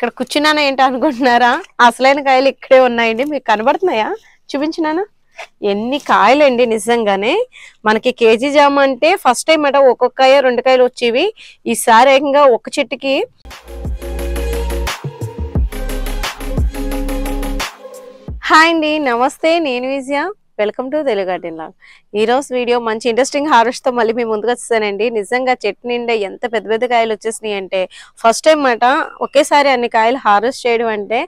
ఇక్కడ కూర్చున్నానా ఏంటి అనుకుంటున్నారా అసలైన కాయలు ఇక్కడే ఉన్నాయండి మీకు కనబడుతున్నాయా చూపించినానా ఎన్ని కాయలు అండి నిజంగానే మనకి కేజీ జామ అంటే ఫస్ట్ టైం అట ఒక్కొక్క కాయ రెండు కాయలు వచ్చేవి ఈసారి ఏకంగా ఒక చెట్టుకి హాయ్ అండి నమస్తే నేను Vijaya welcome to Telugu garden vlog ఈరోజు వీడియో మంచి ఇంట్రెస్టింగ్ తో మళ్ళీ మేము ముందుకు వచ్చేసానండి నిజంగా చెట్టు నిండా ఎంత పెద్ద పెద్ద కాయలు వచ్చేసినాయి అంటే ఫస్ట్ టైం మాట ఒకేసారి అన్ని కాయలు హార్వెస్ట్ చేయడం అంటే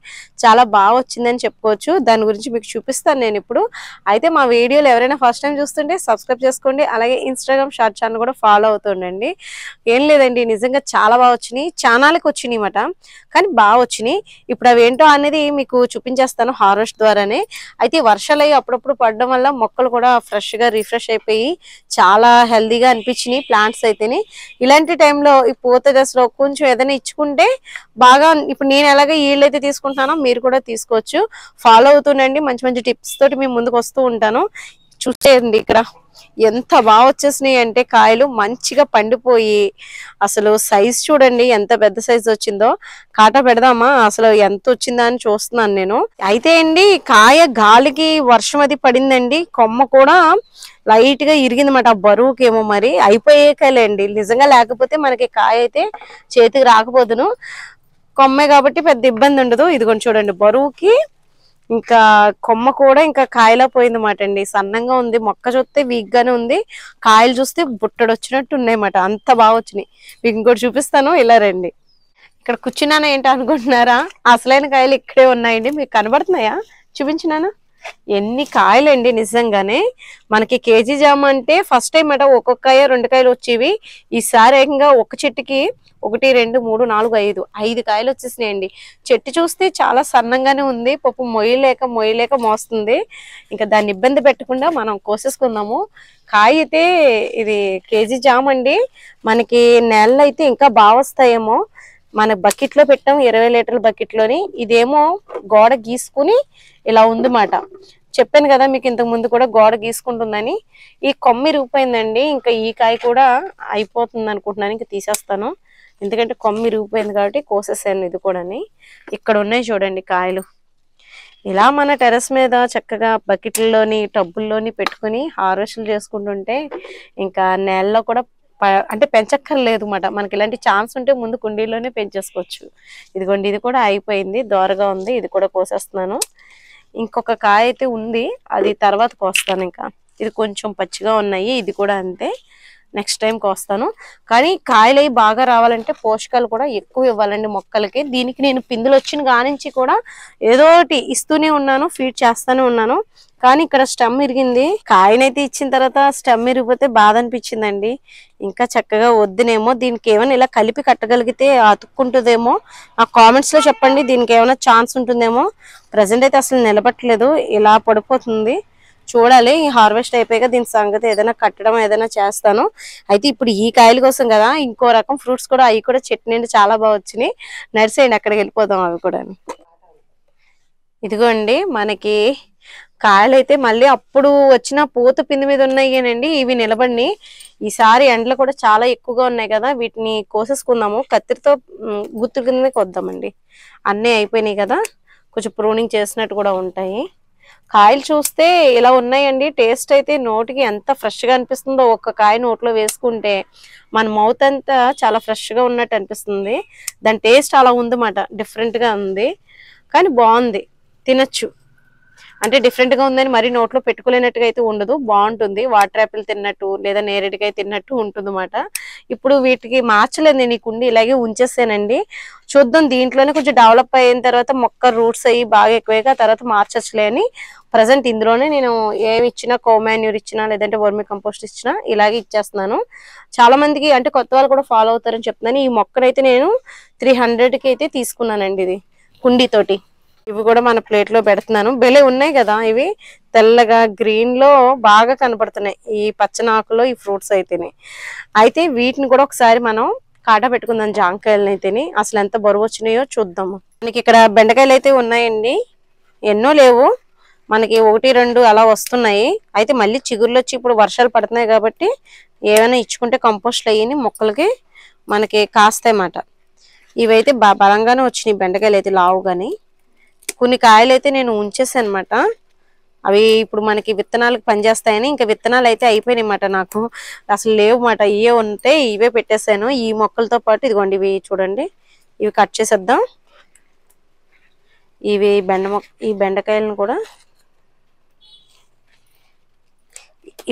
చాలా బాగా వచ్చిందని చెప్పుకోవచ్చు దాని గురించి మీకు చూపిస్తాను నేను ఇప్పుడు అయితే మా వీడియోలు ఎవరైనా ఫస్ట్ టైం చూస్తుంటే సబ్స్క్రైబ్ చేసుకోండి అలాగే ఇన్స్టాగ్రామ్ షార్ట్ ఛానల్ కూడా ఫాలో అవుతుండండి ఏం లేదండి నిజంగా చాలా బాగా వచ్చినాయి ఛానల్కి వచ్చినాయి మాట కానీ బాగా వచ్చినాయి ఇప్పుడు అవి ఏంటో అనేది మీకు చూపించేస్తాను హార్వెస్ట్ ద్వారానే అయితే వర్షాలు అయ్యి అప్పుడప్పుడు పడ్డం వాడడం వల్ల మొక్కలు కూడా ఫ్రెష్గా రిఫ్రెష్ అయిపోయి చాలా హెల్దీగా అనిపించినాయి ప్లాంట్స్ అయితేనే ఇలాంటి టైంలో ఈ పూత దశలో కొంచెం ఏదైనా ఇచ్చుకుంటే బాగా ఇప్పుడు నేను ఎలాగ ఈళ్ళు అయితే తీసుకుంటానో మీరు కూడా తీసుకోవచ్చు ఫాలో అవుతుండండి మంచి మంచి టిప్స్ తోటి మేము ముందుకు వస్తూ ఉంటాను చూసేయండి ఇక్కడ ఎంత బాగా వచ్చేసినాయి అంటే కాయలు మంచిగా పండిపోయి అసలు సైజ్ చూడండి ఎంత పెద్ద సైజ్ వచ్చిందో కాట పెడదామా అసలు ఎంత వచ్చిందా అని చూస్తున్నాను నేను అయితే అండి కాయ గాలికి వర్షం అది పడిందండి కొమ్మ కూడా లైట్ గా ఇరిగిందన్నమాట ఆ బరువుకి ఏమో మరి అయిపోయేకలేండి నిజంగా లేకపోతే మనకి కాయ అయితే చేతికి రాకపోదును కొమ్మే కాబట్టి పెద్ద ఇబ్బంది ఉండదు ఇది కొంచెం చూడండి బరువుకి ఇంకా కొమ్మ కూడా ఇంకా కాయలా పోయిందన్నమాట అండి సన్నంగా ఉంది మొక్క చూస్తే వీక్గానే ఉంది కాయలు చూస్తే బుట్టడు వచ్చినట్టు ఉన్నాయన్నమాట అంత బాగా వచ్చినాయి మీకు ఇంకోటి చూపిస్తాను ఇలా రండి ఇక్కడ కూర్చున్నానా ఏంటి అనుకుంటున్నారా అసలైన కాయలు ఇక్కడే ఉన్నాయండి మీకు కనబడుతున్నాయా చూపించినానా ఎన్ని కాయలండి నిజంగానే మనకి కేజీ జామ అంటే ఫస్ట్ టైం అట ఒక్కొక్క కాయ రెండు కాయలు వచ్చేవి ఈసారి ఏకంగా ఒక చెట్టుకి ఒకటి రెండు మూడు నాలుగు ఐదు ఐదు కాయలు వచ్చేసినాయండి చెట్టు చూస్తే చాలా సన్నంగానే ఉంది పప్పు మొయ్యలేక మొయ్యలేక మోస్తుంది ఇంకా దాన్ని ఇబ్బంది పెట్టకుండా మనం కోసేసుకుందాము కాయ అయితే ఇది కేజీ జామ అండి మనకి నెలలు అయితే ఇంకా బాగా వస్తాయేమో మన బకెట్లో పెట్టాము ఇరవై లీటర్ల బకెట్లోని ఇదేమో గోడ గీసుకుని ఇలా ఉంది మాట చెప్పాను కదా మీకు ఇంతకు ముందు కూడా గోడ గీసుకుంటుందని ఈ కొమ్మి రూపోయిందండి ఇంకా ఈ కాయ కూడా అయిపోతుంది అనుకుంటున్నాను ఇంకా తీసేస్తాను ఎందుకంటే కొమ్మి రూపోయింది కాబట్టి కోసేసాను ఇది కూడా ఇక్కడ ఉన్నాయి చూడండి కాయలు ఇలా మన టెరస్ మీద చక్కగా బకెట్లలోని టబ్బుల్లోని పెట్టుకుని హార్వెస్ట్లు చేసుకుంటుంటే ఇంకా నేలలో కూడా అంటే పెంచక్కర్లేదు మాట మనకి ఇలాంటి ఛాన్స్ ఉంటే ముందు కుండీలోనే పెంచేసుకోవచ్చు ఇదిగోండి ఇది కూడా అయిపోయింది దోరగా ఉంది ఇది కూడా కోసేస్తున్నాను ఇంకొక కాయ అయితే ఉంది అది తర్వాత కోస్తాను ఇంకా ఇది కొంచెం పచ్చిగా ఉన్నాయి ఇది కూడా అంతే నెక్స్ట్ టైం కోస్తాను కానీ కాయలు బాగా రావాలంటే పోషకాలు కూడా ఎక్కువ ఇవ్వాలండి మొక్కలకి దీనికి నేను పిందులు వచ్చిన కానించి కూడా ఏదో ఒకటి ఇస్తూనే ఉన్నాను ఫీడ్ చేస్తూనే ఉన్నాను కానీ ఇక్కడ స్టమ్ ఇరిగింది కాయనైతే ఇచ్చిన తర్వాత స్టమ్ ఇరిగిపోతే బాధ అనిపించిందండి ఇంకా చక్కగా వద్దునేమో దీనికి ఏమైనా ఇలా కలిపి కట్టగలిగితే అతుక్కుంటుందేమో ఆ కామెంట్స్లో చెప్పండి దీనికి ఏమైనా ఛాన్స్ ఉంటుందేమో ప్రజెంట్ అయితే అసలు నిలబట్టలేదు ఇలా పడిపోతుంది చూడాలి హార్వెస్ట్ అయిపోయాక దీని సంగతి ఏదైనా కట్టడం ఏదైనా చేస్తాను అయితే ఇప్పుడు ఈ కాయల కోసం కదా ఇంకో రకం ఫ్రూట్స్ కూడా అవి కూడా చెట్టు నిండి చాలా బాగా వచ్చినాయి నర్సేయండి అక్కడికి వెళ్ళిపోదాం అవి కూడా ఇదిగోండి మనకి కాయలైతే మళ్ళీ అప్పుడు వచ్చిన పూత పిండి మీద ఉన్నాయేనండి ఇవి నిలబడి ఈసారి ఎండలు కూడా చాలా ఎక్కువగా ఉన్నాయి కదా వీటిని కోసేసుకుందాము కత్తిరితో గుత్తు కింద కొద్దామండి అన్నీ అయిపోయినాయి కదా కొంచెం ప్రూనింగ్ చేసినట్టు కూడా ఉంటాయి కాయలు చూస్తే ఇలా ఉన్నాయండి టేస్ట్ అయితే నోటికి ఎంత ఫ్రెష్గా అనిపిస్తుందో ఒక్క కాయ నోట్లో వేసుకుంటే మన మౌత్ అంతా చాలా ఫ్రెష్గా ఉన్నట్టు అనిపిస్తుంది దాని టేస్ట్ అలా ఉందన్నమాట డిఫరెంట్గా ఉంది కానీ బాగుంది తినచ్చు అంటే డిఫరెంట్ గా ఉందని మరి నోట్లో పెట్టుకోలేనట్టుగా అయితే ఉండదు బాగుంటుంది వాటర్ యాపిల్ తిన్నట్టు లేదా అయితే తిన్నట్టు ఉంటుంది అన్నమాట ఇప్పుడు వీటికి మార్చలేదు నేను ఈ కుండి ఇలాగే ఉంచేసానండి చూద్దాం దీంట్లోనే కొంచెం డెవలప్ అయిన తర్వాత మొక్క రూట్స్ అయ్యి బాగా ఎక్కువగా తర్వాత మార్చచ్చులే అని ప్రజెంట్ ఇందులోనే నేను ఏమి ఇచ్చినా కోమాన్యూర్ ఇచ్చినా లేదంటే వర్మి కంపోస్ట్ ఇచ్చినా ఇలాగే ఇచ్చేస్తున్నాను చాలా మందికి అంటే కొత్త వాళ్ళు కూడా ఫాలో అవుతారని చెప్తున్నాను ఈ మొక్కనైతే నేను త్రీ హండ్రెడ్కి అయితే తీసుకున్నానండి ఇది కుండీతోటి ఇవి కూడా మన ప్లేట్లో పెడుతున్నాను బెలే ఉన్నాయి కదా ఇవి తెల్లగా గ్రీన్లో బాగా కనపడుతున్నాయి ఈ పచ్చనాకులో ఈ ఫ్రూట్స్ అయితే అయితే వీటిని కూడా ఒకసారి మనం కాట పెట్టుకుందాం జాంకాయలని అయితేనే అసలు ఎంత బరువు వచ్చినాయో చూద్దాము మనకి ఇక్కడ బెండకాయలు అయితే ఉన్నాయండి ఎన్నో లేవు మనకి ఒకటి రెండు అలా వస్తున్నాయి అయితే మళ్ళీ చిగుర్లు వచ్చి ఇప్పుడు వర్షాలు పడుతున్నాయి కాబట్టి ఏమైనా ఇచ్చుకుంటే కంపోస్ట్ అయ్యి మొక్కలకి మనకి కాస్తాయన్నమాట ఇవైతే బలంగానే వచ్చినాయి బెండకాయలు అయితే లావు కానీ కొన్ని కాయలు అయితే నేను ఉంచేసాను అనమాట అవి ఇప్పుడు మనకి విత్తనాలకు పనిచేస్తాయని ఇంకా విత్తనాలు అయితే అయిపోయినాయి అన్నమాట నాకు అసలు లేవు మాట ఇవే ఉంటే ఇవే పెట్టేశాను ఈ మొక్కలతో పాటు ఇదిగోండి ఇవి చూడండి ఇవి కట్ చేసేద్దాం ఇవి బెండ మొక్క ఈ బెండకాయలను కూడా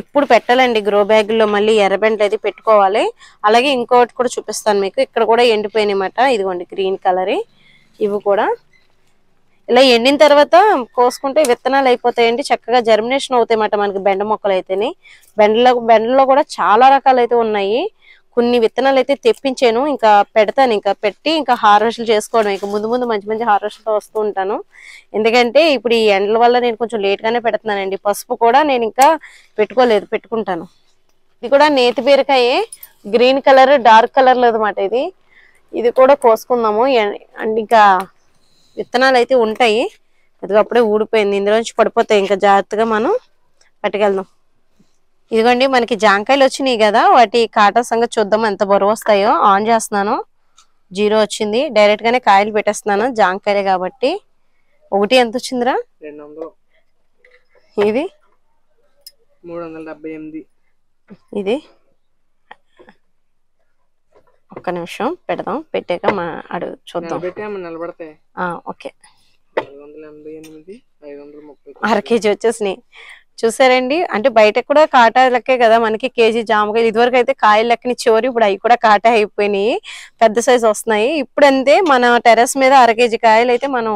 ఇప్పుడు పెట్టాలండి గ్రో బ్యాగ్లో మళ్ళీ ఎర్రబెండలు అయితే పెట్టుకోవాలి అలాగే ఇంకోటి కూడా చూపిస్తాను మీకు ఇక్కడ కూడా ఎండిపోయినాయి ఇదిగోండి గ్రీన్ కలర్ ఇవి కూడా ఇలా ఎండిన తర్వాత కోసుకుంటే విత్తనాలు అయిపోతాయండి చక్కగా జర్మినేషన్ అవుతాయన్నమాట మనకి బెండ మొక్కలు అయితేనే బెండలో బెండలో కూడా చాలా రకాలు అయితే ఉన్నాయి కొన్ని విత్తనాలు అయితే తెప్పించాను ఇంకా పెడతాను ఇంకా పెట్టి ఇంకా హార్వెస్ట్లు చేసుకోవడం ఇంకా ముందు ముందు మంచి మంచి హార్వెస్ట్లు వస్తూ ఉంటాను ఎందుకంటే ఇప్పుడు ఈ ఎండల వల్ల నేను కొంచెం లేట్గానే పెడుతున్నానండి పసుపు కూడా నేను ఇంకా పెట్టుకోలేదు పెట్టుకుంటాను ఇది కూడా నేతి బీరకాయే గ్రీన్ కలర్ డార్క్ కలర్లో అనమాట ఇది ఇది కూడా కోసుకుందాము అండ్ ఇంకా విత్తనాలు అయితే ఉంటాయి అదిగో అప్పుడే ఊడిపోయింది ఇందులోంచి పడిపోతాయి ఇంకా జాగ్రత్తగా మనం పట్టుకెళ్దాం ఇదిగోండి మనకి జాంకాయలు వచ్చినాయి కదా వాటి కాటా సంగతి చూద్దాం ఎంత బరువు వస్తాయో ఆన్ చేస్తున్నాను జీరో వచ్చింది డైరెక్ట్ గానే కాయలు పెట్టేస్తున్నాను జాంకాయలే కాబట్టి ఒకటి ఎంత వచ్చిందిరా ఇది మూడు వందల డెబ్బై ఎనిమిది ఇది ఒక్క నిమిషం పెడదాం పెట్టాక మా అడు చూద్దాం ఓకే అర కేజీ వచ్చేసినాయి చూసారండి అంటే బయట కూడా కాటా లెక్కే కదా మనకి కేజీ జామకాయలు ఇదివరకు అయితే కాయలు లెక్కని చివరి ఇప్పుడు అవి కూడా కాటా అయిపోయినాయి పెద్ద సైజు వస్తున్నాయి ఇప్పుడు అంతే మన టెరస్ మీద అర కేజీ కాయలు అయితే మనం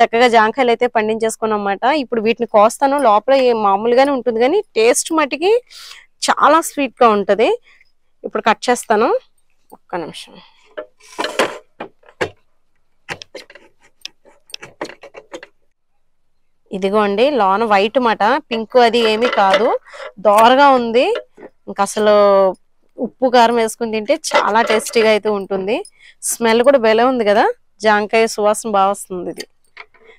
చక్కగా జామకాయలు అయితే పండించేసుకున్నాం అన్నమాట ఇప్పుడు వీటిని కోస్తాను లోపల మామూలుగానే ఉంటుంది కానీ టేస్ట్ మటుకి చాలా స్వీట్గా ఉంటుంది ఇప్పుడు కట్ చేస్తాను ఒక్క నిమిషం ఇదిగో అండి లోన వైట్ మాట పింక్ అది ఏమీ కాదు దోరగా ఉంది ఇంకా అసలు ఉప్పు కారం వేసుకుని తింటే చాలా టేస్టీగా అయితే ఉంటుంది స్మెల్ కూడా భలే ఉంది కదా జాంకాయ సువాసన బాగా వస్తుంది ఇది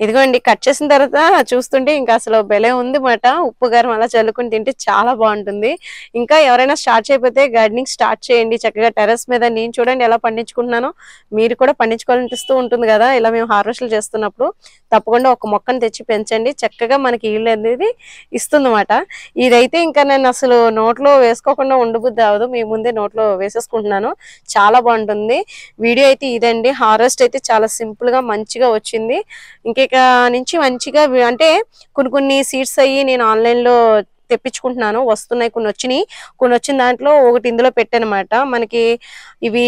ఇదిగోండి కట్ చేసిన తర్వాత చూస్తుంటే ఇంకా అసలు బెలే ఉంది మాట ఉప్పు గారం అలా చల్లుకుని తింటే చాలా బాగుంటుంది ఇంకా ఎవరైనా స్టార్ట్ చేయకపోతే గార్డెనింగ్ స్టార్ట్ చేయండి చక్కగా టెరస్ మీద నేను చూడండి ఎలా పండించుకుంటున్నానో మీరు కూడా పండించుకోవాలనిపిస్తూ ఉంటుంది కదా ఇలా మేము హార్వెస్ట్లు చేస్తున్నప్పుడు తప్పకుండా ఒక మొక్కను తెచ్చి పెంచండి చక్కగా మనకి ఈళ్ళు అనేది ఇస్తుందన్నమాట ఇదైతే ఇంకా నేను అసలు నోట్లో వేసుకోకుండా ఉండబుద్ది అవ్వదు మీ ముందే నోట్లో వేసేసుకుంటున్నాను చాలా బాగుంటుంది వీడియో అయితే ఇదండి హార్వెస్ట్ అయితే చాలా సింపుల్గా మంచిగా వచ్చింది ఇంకా నుంచి మంచిగా అంటే కొన్ని కొన్ని సీట్స్ అయ్యి నేను ఆన్లైన్లో తెప్పించుకుంటున్నాను వస్తున్నాయి కొన్ని వచ్చినాయి కొన్ని వచ్చిన దాంట్లో ఒకటి ఇందులో పెట్టానమాట మనకి ఇవి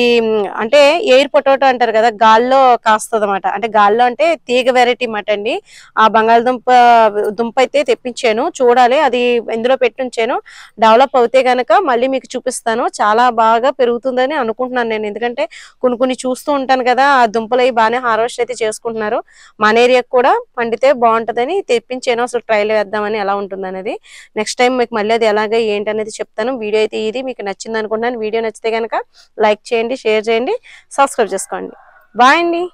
అంటే ఎయిర్ పొటాటో అంటారు కదా గాల్లో కాస్తుంది అనమాట అంటే గాల్లో అంటే తీగ వెరైటీ మాట అండి ఆ బంగాళదుంప దుంప అయితే తెప్పించాను చూడాలి అది ఇందులో పెట్టించాను డెవలప్ అవుతే గనక మళ్ళీ మీకు చూపిస్తాను చాలా బాగా పెరుగుతుందని అనుకుంటున్నాను నేను ఎందుకంటే కొన్ని కొన్ని చూస్తూ ఉంటాను కదా ఆ దుంపలు అవి బాగానే హార్వెస్ట్ అయితే చేసుకుంటున్నారు మన ఏరియాకు కూడా పండితే బాగుంటుందని తెప్పించాను అసలు ట్రైల్ వేద్దామని ఎలా ఉంటుంది అనేది నెక్స్ట్ నెక్స్ట్ టైం మీకు మళ్ళీ అది ఏంటి అనేది చెప్తాను వీడియో అయితే ఇది మీకు నచ్చింది అనుకుంటున్నాను వీడియో నచ్చితే కనుక లైక్ చేయండి షేర్ చేయండి సబ్స్క్రైబ్ చేసుకోండి బాయ్ అండి